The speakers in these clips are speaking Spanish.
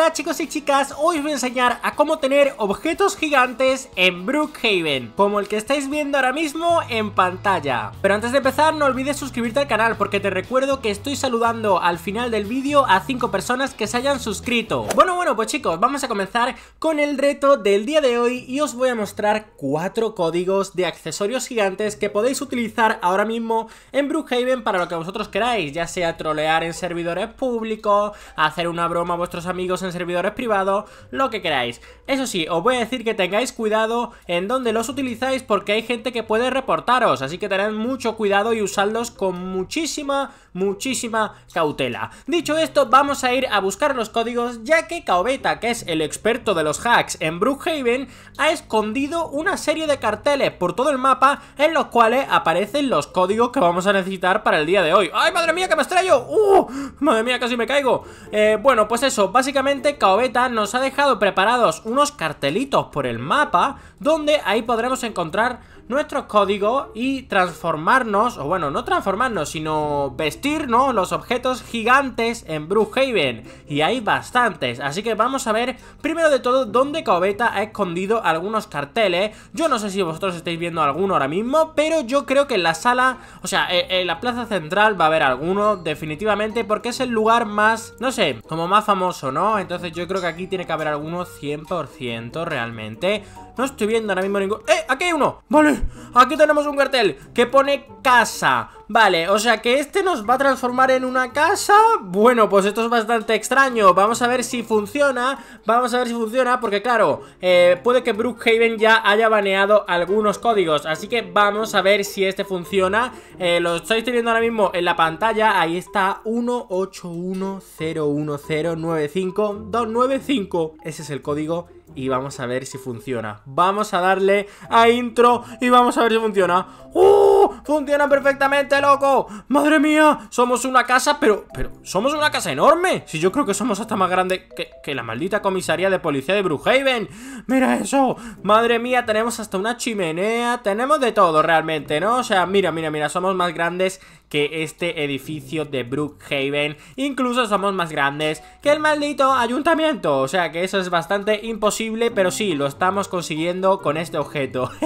Hola chicos y chicas, hoy os voy a enseñar a cómo tener objetos gigantes en Brookhaven Como el que estáis viendo ahora mismo en pantalla Pero antes de empezar no olvides suscribirte al canal porque te recuerdo que estoy saludando al final del vídeo a 5 personas que se hayan suscrito Bueno bueno pues chicos, vamos a comenzar con el reto del día de hoy Y os voy a mostrar 4 códigos de accesorios gigantes que podéis utilizar ahora mismo en Brookhaven para lo que vosotros queráis Ya sea trolear en servidores públicos, hacer una broma a vuestros amigos en servidores privados, lo que queráis. Eso sí, os voy a decir que tengáis cuidado en donde los utilizáis porque hay gente que puede reportaros, así que tened mucho cuidado y usadlos con muchísima, muchísima cautela. Dicho esto, vamos a ir a buscar los códigos ya que Caobeta, que es el experto de los hacks en Brookhaven, ha escondido una serie de carteles por todo el mapa en los cuales aparecen los códigos que vamos a necesitar para el día de hoy. ¡Ay, madre mía, que me estrello! ¡Uh! ¡Madre mía, casi me caigo! Eh, bueno, pues eso, básicamente finalmente nos ha dejado preparados unos cartelitos por el mapa donde ahí podremos encontrar nuestro código y transformarnos, o bueno, no transformarnos, sino vestirnos los objetos gigantes en Brookhaven. Y hay bastantes, así que vamos a ver primero de todo dónde Cobeta ha escondido algunos carteles. Yo no sé si vosotros estáis viendo alguno ahora mismo, pero yo creo que en la sala, o sea, eh, en la plaza central va a haber alguno definitivamente porque es el lugar más, no sé, como más famoso, ¿no? Entonces yo creo que aquí tiene que haber alguno 100% realmente. No estoy viendo ahora mismo ningún... ¡Eh! ¡Aquí hay uno! Vale, aquí tenemos un cartel que pone casa Vale, o sea que este nos va a transformar en una casa Bueno, pues esto es bastante extraño Vamos a ver si funciona Vamos a ver si funciona Porque claro, eh, puede que Brookhaven ya haya baneado algunos códigos Así que vamos a ver si este funciona eh, Lo estoy teniendo ahora mismo en la pantalla Ahí está 18101095295 Ese es el código y vamos a ver si funciona. Vamos a darle a intro y vamos a ver si funciona. ¡Uh! ¡Funciona perfectamente, loco! ¡Madre mía! Somos una casa, pero... Pero somos una casa enorme. Si yo creo que somos hasta más grande que, la maldita comisaría de policía de Brookhaven ¡Mira eso! ¡Madre mía! Tenemos hasta una chimenea. Tenemos de todo realmente, ¿no? O sea, mira, mira, mira. Somos más grandes que este edificio de Brookhaven. Incluso somos más grandes que el maldito ayuntamiento. O sea que eso es bastante imposible, pero sí, lo estamos consiguiendo con este objeto.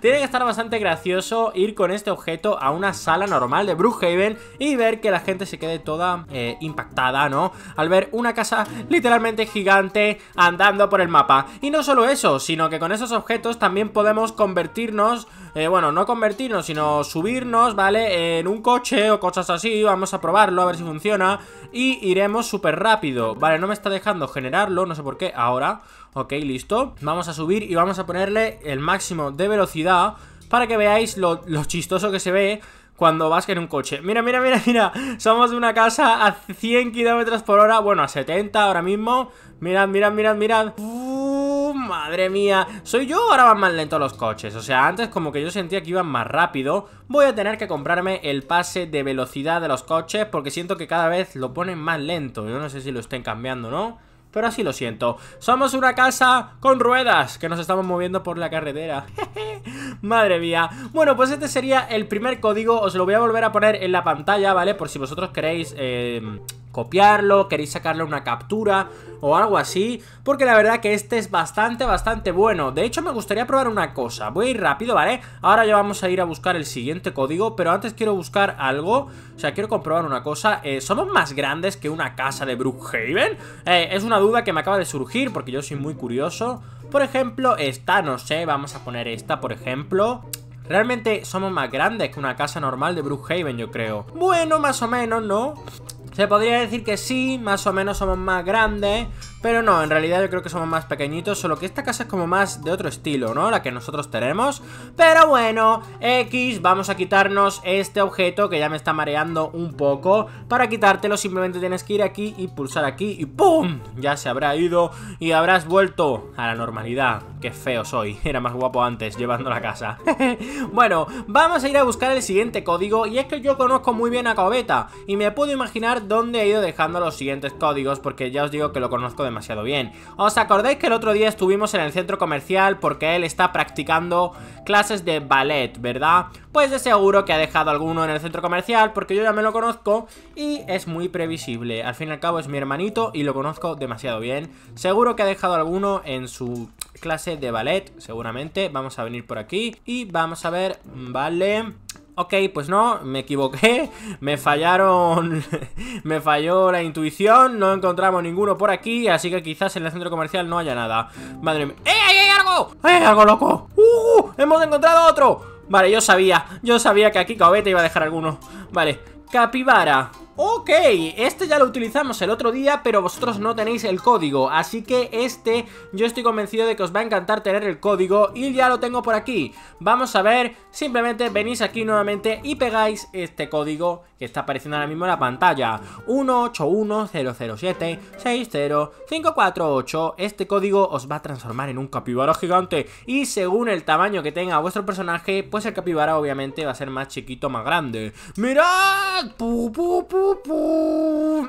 Tiene que estar bastante gracioso ir con este objeto a una sala normal de Brookhaven y ver que la gente se quede toda eh, impactada, ¿no? Al ver una casa literalmente gigante andando por el mapa. Y no solo eso, sino que con esos objetos también podemos convertirnos, eh, bueno, no convertirnos, sino subirnos, ¿vale? En un o cosas así Vamos a probarlo, a ver si funciona Y iremos súper rápido Vale, no me está dejando generarlo, no sé por qué Ahora, ok, listo Vamos a subir y vamos a ponerle el máximo de velocidad Para que veáis lo, chistoso que se ve cuando vas en un coche. Mira, mira, mira, mira. Somos de una casa a 100 km por hora. Bueno, a 70 ahora mismo. Mirad, mirad, mirad, mirad madre mía, soy yo, ahora van más lentos los coches. O sea, antes como que yo sentía que iban más rápido. Voy a tener que comprarme el pase de velocidad de los coches porque siento que cada vez lo ponen más lento. Yo no sé si lo estén cambiando, ¿no? Pero así lo siento. Somos una casa con ruedas que nos estamos moviendo por la carretera. Madre mía. Bueno, pues este sería el primer código. Os lo voy a volver a poner en la pantalla, ¿vale? Por si vosotros queréis... Eh copiarlo, queréis sacarle una captura o algo así, porque la verdad que este es bastante, bastante bueno. De hecho, me gustaría probar una cosa. Voy a ir rápido, ¿vale? Ahora ya vamos a ir a buscar el siguiente código, pero antes quiero buscar algo. O sea, quiero comprobar una cosa. Eh, ¿Somos más grandes que una casa de Brookhaven? Eh, es una duda que me acaba de surgir, porque yo soy muy curioso. Por ejemplo, esta, no sé, vamos a poner esta, por ejemplo... Realmente somos más grandes que una casa normal de Brookhaven, yo creo. Bueno, más o menos, ¿no? Se podría decir que sí, más o menos somos más grandes, pero no, en realidad yo creo que somos más pequeñitos, solo que esta casa es como más de otro estilo, ¿no? La que nosotros tenemos. Pero bueno, X, vamos a quitarnos este objeto que ya me está mareando un poco. Para quitártelo simplemente tienes que ir aquí y pulsar aquí y ¡pum! Ya se habrá ido y habrás vuelto a la normalidad. Qué feo soy, era más guapo antes llevando la casa. bueno, vamos a ir a buscar el siguiente código y es que yo conozco muy bien a Cobeta y me puedo imaginar dónde he ido dejando los siguientes códigos porque ya os digo que lo conozco de demasiado bien. ¿Os acordáis que el otro día estuvimos en el centro comercial porque él está practicando clases de ballet, ¿verdad? Pues de seguro que ha dejado alguno en el centro comercial porque yo ya me lo conozco y es muy previsible. Al fin y al cabo es mi hermanito y lo conozco demasiado bien. Seguro que ha dejado alguno en su clase de ballet, seguramente. Vamos a venir por aquí y vamos a ver, vale... Ok, pues no, me equivoqué, me fallaron, me falló la intuición, no encontramos ninguno por aquí, así que quizás en el centro comercial no haya nada. Madre mía. ¡Eh, hay algo! hay ¡Eh, algo loco! ¡Uh! ¡Hemos encontrado otro! Vale, yo sabía, yo sabía que aquí Cobete iba a dejar alguno. Vale, capibara. Ok, este ya lo utilizamos el otro día, pero vosotros no tenéis el código, así que este yo estoy convencido de que os va a encantar tener el código y ya lo tengo por aquí. Vamos a ver, simplemente venís aquí nuevamente y pegáis este código que está apareciendo ahora mismo en la pantalla. 18100760548. Este código os va a transformar en un capibara gigante y según el tamaño que tenga vuestro personaje, pues el capibara obviamente va a ser más chiquito, más grande. ¡Mirad! ¡Pu, pu, pu!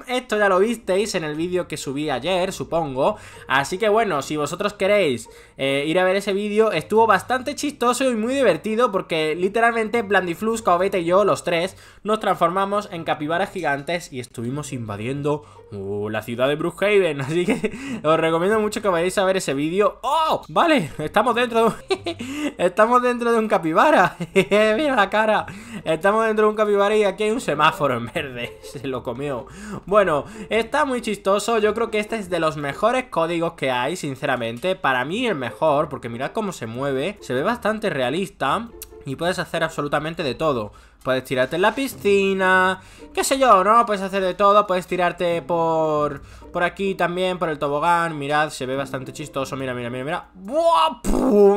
Esto ya lo visteis en el vídeo que subí ayer, supongo. Así que bueno, si vosotros queréis eh, ir a ver ese vídeo, estuvo bastante chistoso y muy divertido porque literalmente Blandiflux, Caobeta y yo, los tres, nos transformamos en capibaras gigantes y estuvimos invadiendo uh, la ciudad de Brookhaven. Así que os recomiendo mucho que vayáis a ver ese vídeo. ¡Oh! Vale, estamos dentro de un... estamos dentro de un capibara. Mira la cara. Estamos dentro de un capibara y aquí hay un semáforo en verde. se lo comió. Bueno, está muy chistoso. Yo creo que este es de los mejores códigos que hay, sinceramente. Para mí el mejor, porque mirad cómo se mueve. Se ve bastante realista. Y puedes hacer absolutamente de todo. Puedes tirarte en la piscina, qué sé yo, ¿no? Puedes hacer de todo, puedes tirarte por por aquí también, por el tobogán. Mirad, se ve bastante chistoso. Mira, mira, mira, mira. ¡Buah!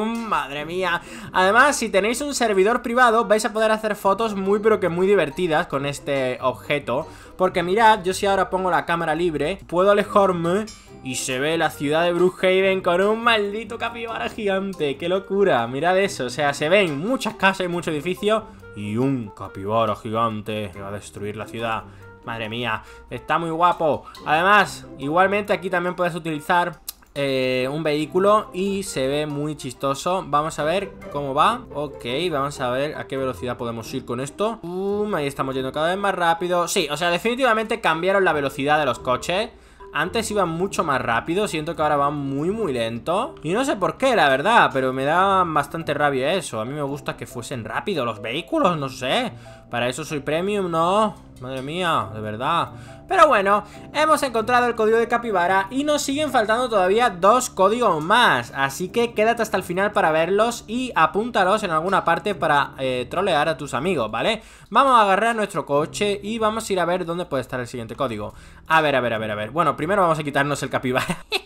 ¡Madre mía! Además, si tenéis un servidor privado, vais a poder hacer fotos muy, pero que muy divertidas con este objeto. Porque mirad, yo si ahora pongo la cámara libre, puedo alejarme y se ve la ciudad de Brookhaven con un maldito capibara gigante. ¡Qué locura! Mirad eso, o sea, se ven muchas casas y muchos edificios y un capibara gigante que va a destruir la ciudad. Madre mía, está muy guapo. Además, igualmente aquí también puedes utilizar eh, un vehículo y se ve muy chistoso. Vamos a ver cómo va. Ok, vamos a ver a qué velocidad podemos ir con esto. Um, ahí estamos yendo cada vez más rápido. Sí, o sea, definitivamente cambiaron la velocidad de los coches. Antes iban mucho más rápido, siento que ahora van muy muy lento Y no sé por qué, la verdad, pero me da bastante rabia eso A mí me gusta que fuesen rápido los vehículos, no sé Para eso soy premium, ¿no? Madre mía, de verdad. Pero bueno, hemos encontrado el código de capibara y nos siguen faltando todavía dos códigos más. Así que quédate hasta el final para verlos y apúntalos en alguna parte para eh, trolear a tus amigos, ¿vale? Vamos a agarrar nuestro coche y vamos a ir a ver dónde puede estar el siguiente código. A ver, a ver, a ver, a ver. Bueno, primero vamos a quitarnos el capibara.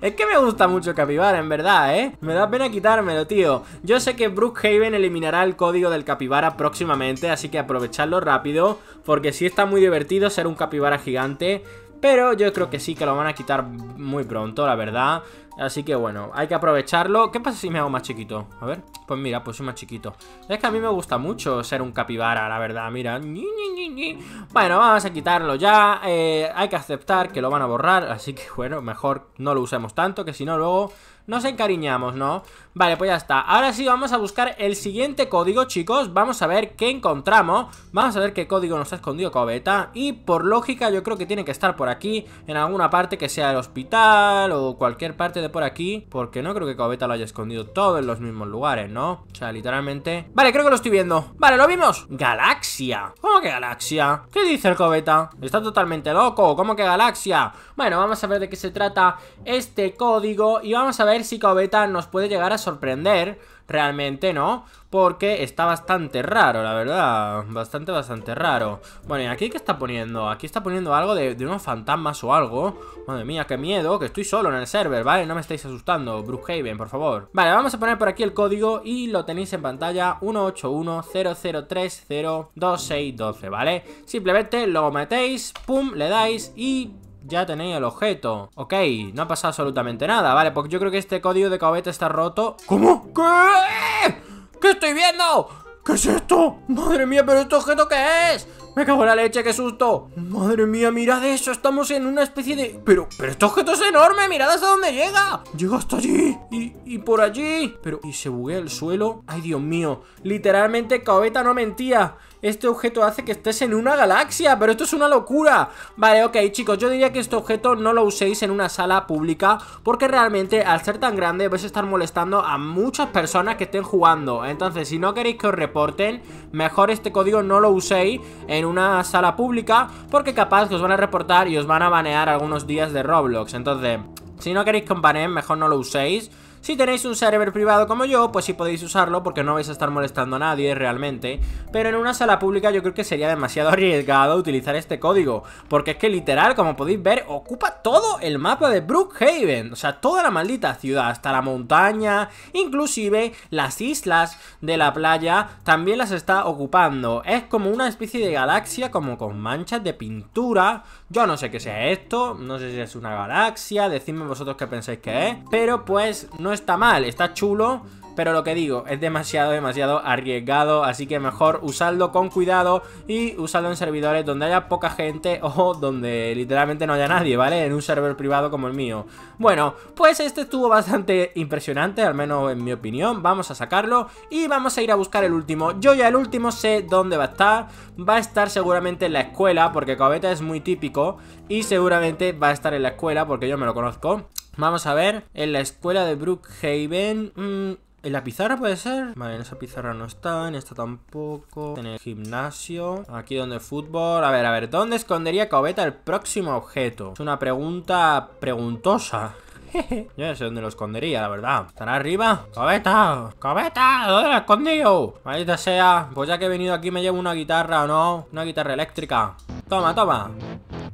Es que me gusta mucho capibara, en verdad, ¿eh? Me da pena quitármelo, tío. Yo sé que Brookhaven eliminará el código del capibara próximamente, así que aprovecharlo rápido, porque sí está muy divertido ser un capibara gigante, pero yo creo que sí que lo van a quitar muy pronto, la verdad. Así que bueno, hay que aprovecharlo. ¿Qué pasa si me hago más chiquito? A ver, pues mira, pues soy más chiquito. Es que a mí me gusta mucho ser un capibara, la verdad, mira. Bueno, vamos a quitarlo ya. Eh, hay que aceptar que lo van a borrar, así que bueno, mejor no lo usemos tanto, que si no luego nos encariñamos, ¿no? Vale, pues ya está. Ahora sí vamos a buscar el siguiente código, chicos. Vamos a ver qué encontramos. Vamos a ver qué código nos ha escondido Coveta, Y por lógica yo creo que tiene que estar por aquí, en alguna parte que sea el hospital o cualquier parte de por aquí Porque no creo que Coveta lo haya escondido todo en los mismos lugares, ¿no? O sea, literalmente... Vale, creo que lo estoy viendo Vale, ¿lo vimos? ¡Galaxia! ¿Cómo que galaxia? ¿Qué dice el Cobeta? Está totalmente loco, ¿cómo que galaxia? Bueno, vamos a ver de qué se trata este código Y vamos a ver si Coveta nos puede llegar a sorprender realmente, ¿no? Porque está bastante raro, la verdad Bastante, bastante raro Bueno, ¿y aquí qué está poniendo? Aquí está poniendo algo de, unos fantasmas o algo Madre mía, qué miedo, que estoy solo en el server, ¿vale? No me estáis asustando, Brookhaven, por favor Vale, vamos a poner por aquí el código y lo tenéis en pantalla 18100302612, ¿vale? Simplemente lo metéis, pum, le dais y ya tenéis el objeto Ok, no ha pasado absolutamente nada Vale, porque yo creo que este código de cabeta está roto ¿Cómo? ¿Qué? ¿Qué estoy viendo? ¿Qué es esto? Madre mía, pero este objeto ¿qué es? Me cago en la leche, qué susto Madre mía, mirad eso, estamos en una especie de... Pero, pero este objeto es enorme, mirad hasta dónde llega Llega hasta allí y, y por allí Pero, y se buguea el suelo Ay, Dios mío, literalmente Caobeta no mentía este objeto hace que estés en una galaxia Pero esto es una locura Vale, ok, chicos, yo diría que este objeto no lo uséis en una sala pública Porque realmente, al ser tan grande, vais a estar molestando a muchas personas que estén jugando Entonces, si no queréis que os reporten Mejor este código no lo uséis en una sala pública Porque capaz que os van a reportar y os van a banear algunos días de Roblox Entonces, si no queréis que os baneen, mejor no lo uséis si tenéis un server privado como yo, pues sí podéis usarlo porque no vais a estar molestando a nadie realmente. Pero en una sala pública yo creo que sería demasiado arriesgado utilizar este código. Porque es que literal, como podéis ver, ocupa todo el mapa de Brookhaven. O sea, toda la maldita ciudad, hasta la montaña, inclusive las islas de la playa, también las está ocupando. Es como una especie de galaxia, como con manchas de pintura. Yo no sé qué sea esto, no sé si es una galaxia, decidme vosotros qué pensáis que es. Pero pues no está mal, está chulo, pero lo que digo, es demasiado, demasiado arriesgado, así que mejor usarlo con cuidado y usarlo en servidores donde haya poca gente o donde literalmente no haya nadie, ¿vale? En un server privado como el mío. Bueno, pues este estuvo bastante impresionante, al menos en mi opinión, vamos a sacarlo y vamos a ir a buscar el último. Yo ya el último sé dónde va a estar, va a estar seguramente en la escuela, porque coveta es muy típico y seguramente va a estar en la escuela porque yo me lo conozco. Vamos a ver, en la escuela de Brookhaven... Mmm, ¿En la pizarra puede ser? Vale, en esa pizarra no está, en esta tampoco En el gimnasio Aquí donde fútbol A ver, a ver, ¿dónde escondería Cobeta el próximo objeto? Es una pregunta preguntosa yo no sé dónde lo escondería, la verdad ¿Estará arriba? ¡Cobeta! ¡Cobeta! ¿Dónde lo he escondido? Maldita sea Pues ya que he venido aquí me llevo una guitarra, ¿o no? Una guitarra eléctrica Toma, toma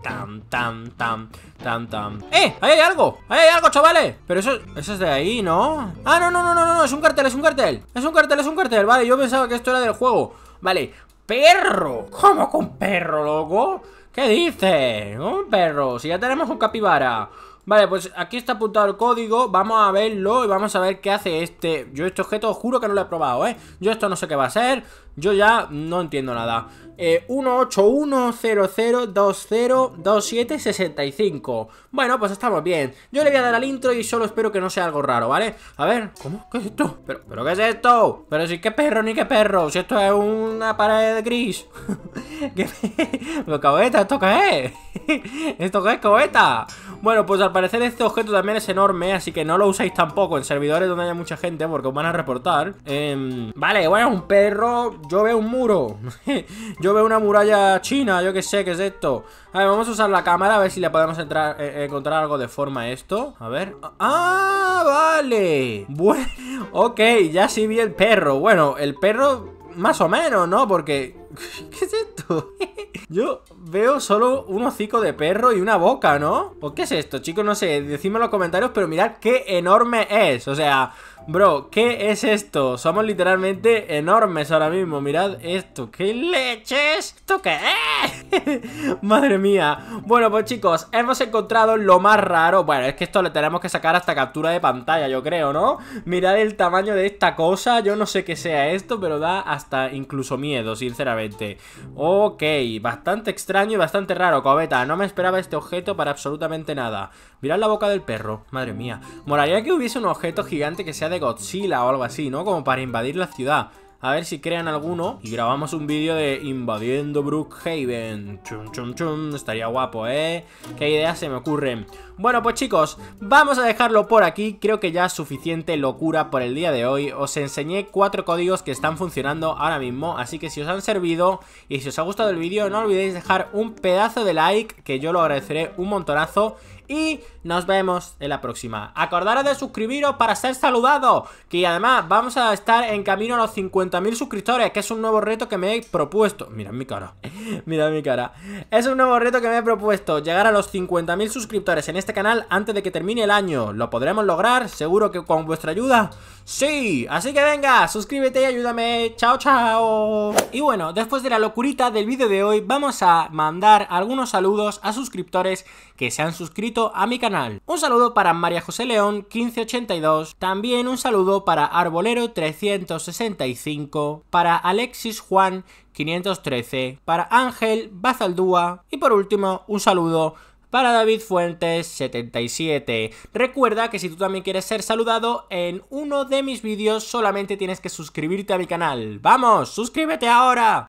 Tam, tam, tam, tam, tam ¡Eh! ¡Ahí hay algo! ¡Ahí hay algo, chavales! Pero eso, eso es de ahí, ¿no? ¡Ah, no, no, no, no, no! ¡Es un cartel, es un cartel! ¡Es un cartel, es un cartel! Vale, yo pensaba que esto era del juego Vale, perro ¿Cómo con perro, loco? ¿Qué dices? ¿Un perro? Si ya tenemos un capibara Vale, pues aquí está apuntado el código Vamos a verlo y vamos a ver qué hace este Yo este objeto os juro que no lo he probado, ¿eh? Yo esto no sé qué va a ser Yo ya no entiendo nada 18100202765 eh, Bueno, pues estamos bien Yo le voy a dar al intro y solo espero que no sea algo raro, ¿vale? A ver, ¿cómo? ¿Qué es esto? ¿Pero, qué es esto? Pero si qué perro ni qué perro Si esto es una pared gris ¿Qué? ¿Pero ¿Esto qué es? ¿Esto qué es, Bueno, pues al parecer este objeto también es enorme, así que no lo usáis tampoco en servidores donde haya mucha gente porque os van a reportar. Em, vale, bueno, un perro, yo veo un muro. yo veo una muralla china, yo qué sé, qué es esto. A ver, vamos a usar la cámara a ver si le podemos entrar, eh, eh, encontrar algo de forma a esto. A ver. ¡Ah, vale! Bueno, ok, ya sí vi el perro. Bueno, el perro más o menos, ¿no? Porque... ¿Qué es esto? Yo veo solo un hocico de perro y una boca, ¿no? ¿Por qué es esto, chicos? No sé, decidme en los comentarios, pero mirad qué enorme es. O sea, Bro, ¿qué es esto? Somos literalmente enormes ahora mismo. Mirad esto. ¡Qué leches! ¿Esto qué es? Madre mía. Bueno, pues chicos, hemos encontrado lo más raro. Bueno, es que esto le tenemos que sacar hasta captura de pantalla, yo creo, ¿no? Mirad el tamaño de esta cosa. Yo no sé qué sea esto, pero da hasta incluso miedo, sinceramente. Ok, bastante extraño y bastante raro, cobeta. No me esperaba este objeto para absolutamente nada. Mirad la boca del perro, madre mía. Moraría que hubiese un objeto gigante que sea de Godzilla o algo así, ¿no? Como para invadir la ciudad. A ver si crean alguno y grabamos un vídeo de invadiendo Brookhaven. Chum, chum, chum. Estaría guapo, ¿eh? Qué ideas se me ocurren. Bueno, pues chicos, vamos a dejarlo por aquí. Creo que ya es suficiente locura por el día de hoy. Os enseñé cuatro códigos que están funcionando ahora mismo. Así que si os han servido y si os ha gustado el vídeo, no olvidéis dejar un pedazo de like, que yo lo agradeceré un montonazo y nos vemos en la próxima. Acordaros de suscribiros para ser saludados, que además vamos a estar en camino a los 50.000 suscriptores, que es un nuevo reto que me he propuesto. Mirad mi cara, mirad mi cara. Es un nuevo reto que me he propuesto, llegar a los 50.000 suscriptores en este canal antes de que termine el año. ¿Lo podremos lograr? Seguro que con vuestra ayuda. ¡Sí! Así que venga, suscríbete y ayúdame. ¡Chao, chao! Y bueno, después de la locurita del vídeo de hoy, vamos a mandar algunos saludos a suscriptores que se han suscrito a mi canal. Un saludo para María José León 1582, también un saludo para Arbolero 365, para Alexis Juan 513, para Ángel Bazaldúa y por último un saludo para David Fuentes 77. Recuerda que si tú también quieres ser saludado en uno de mis vídeos solamente tienes que suscribirte a mi canal. ¡Vamos! ¡Suscríbete ahora!